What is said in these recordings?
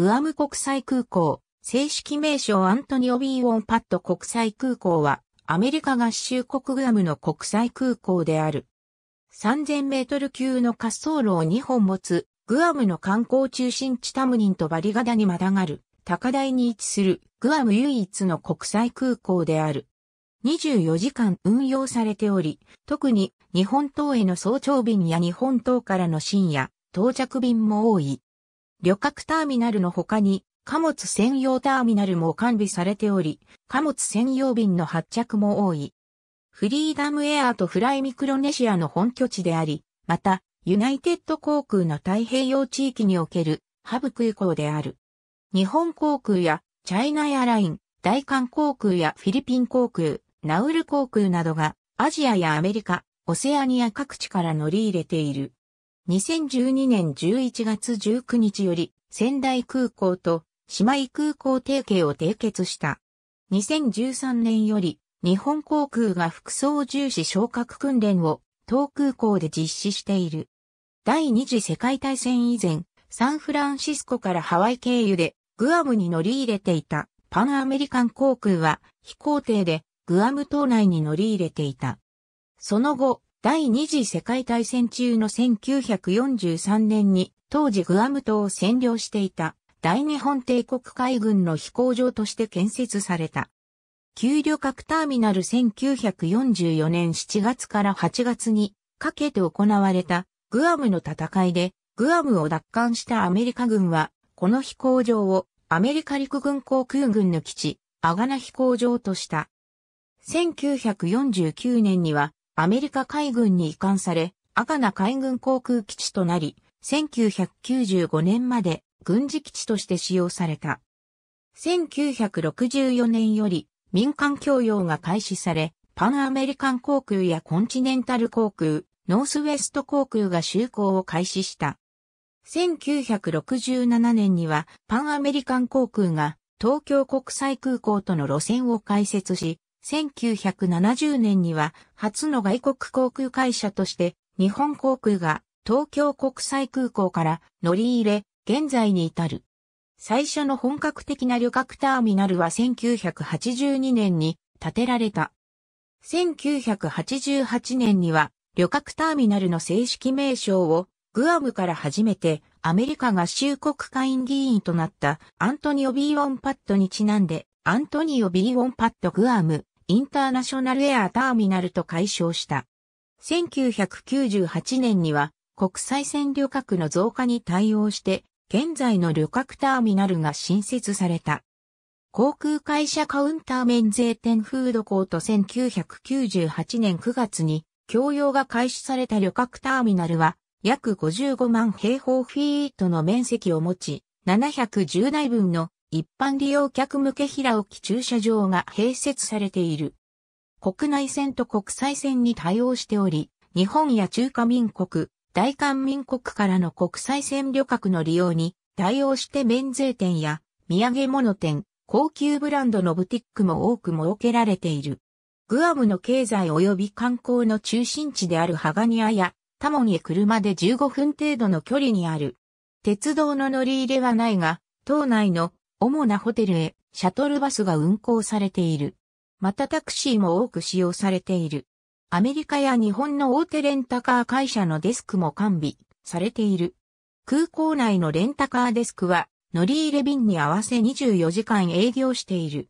グアム国際空港、正式名称アントニオ・ビーオンパッド国際空港は、アメリカ合衆国グアムの国際空港である。3000メートル級の滑走路を2本持つ、グアムの観光中心地タムニンとバリガダにまたがる、高台に位置する、グアム唯一の国際空港である。24時間運用されており、特に日本島への早朝便や日本島からの深夜、到着便も多い。旅客ターミナルの他に、貨物専用ターミナルも完備されており、貨物専用便の発着も多い。フリーダムエアとフライミクロネシアの本拠地であり、また、ユナイテッド航空の太平洋地域におけるハブ空港である。日本航空やチャイナエアライン、大韓航空やフィリピン航空、ナウル航空などがアジアやアメリカ、オセアニア各地から乗り入れている。2012年11月19日より仙台空港と姉妹空港提携を締結した。2013年より日本航空が服装重視昇格訓練を東空港で実施している。第二次世界大戦以前、サンフランシスコからハワイ経由でグアムに乗り入れていたパンアメリカン航空は飛行艇でグアム島内に乗り入れていた。その後、第二次世界大戦中の1943年に当時グアム島を占領していた大日本帝国海軍の飛行場として建設された。給旅客ターミナル1944年7月から8月にかけて行われたグアムの戦いでグアムを奪還したアメリカ軍はこの飛行場をアメリカ陸軍航空軍の基地アガナ飛行場とした。1949年にはアメリカ海軍に移管され、赤な海軍航空基地となり、1995年まで軍事基地として使用された。1964年より民間供用が開始され、パンアメリカン航空やコンチネンタル航空、ノースウェスト航空が就航を開始した。1967年にはパンアメリカン航空が東京国際空港との路線を開設し、1970年には初の外国航空会社として日本航空が東京国際空港から乗り入れ、現在に至る。最初の本格的な旅客ターミナルは1982年に建てられた。1988年には旅客ターミナルの正式名称をグアムから初めてアメリカ合衆国会員議員となったアントニオ・ビー・オンパッドにちなんでアントニオ・ビー・オンパッド・グアムインターナショナルエアターミナルと解消した。1998年には国際線旅客の増加に対応して現在の旅客ターミナルが新設された。航空会社カウンター免税店フードコート1998年9月に供用が開始された旅客ターミナルは約55万平方フィートの面積を持ち710台分の一般利用客向け平置き駐車場が併設されている。国内線と国際線に対応しており、日本や中華民国、大韓民国からの国際線旅客の利用に対応して免税店や土産物店、高級ブランドのブティックも多く設けられている。グアムの経済及び観光の中心地であるハガニアやタモンへ車で15分程度の距離にある。鉄道の乗り入れはないが、島内の主なホテルへシャトルバスが運行されている。またタクシーも多く使用されている。アメリカや日本の大手レンタカー会社のデスクも完備されている。空港内のレンタカーデスクは乗り入れ便に合わせ24時間営業している。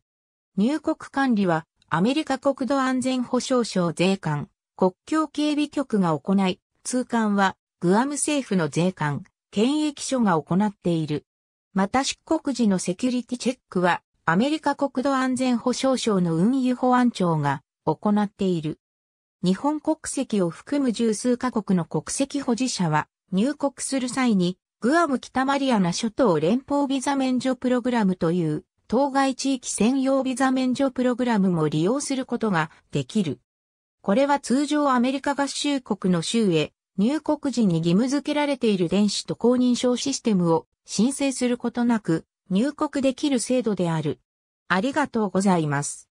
入国管理はアメリカ国土安全保障省税関、国境警備局が行い、通関はグアム政府の税関、検疫所が行っている。また出国時のセキュリティチェックは、アメリカ国土安全保障省の運輸保安庁が行っている。日本国籍を含む十数カ国の国籍保持者は、入国する際に、グアム北マリアナ諸島連邦ビザ免除プログラムという、当該地域専用ビザ免除プログラムも利用することができる。これは通常アメリカ合衆国の州へ入国時に義務付けられている電子と公認証システムを申請することなく入国できる制度である。ありがとうございます。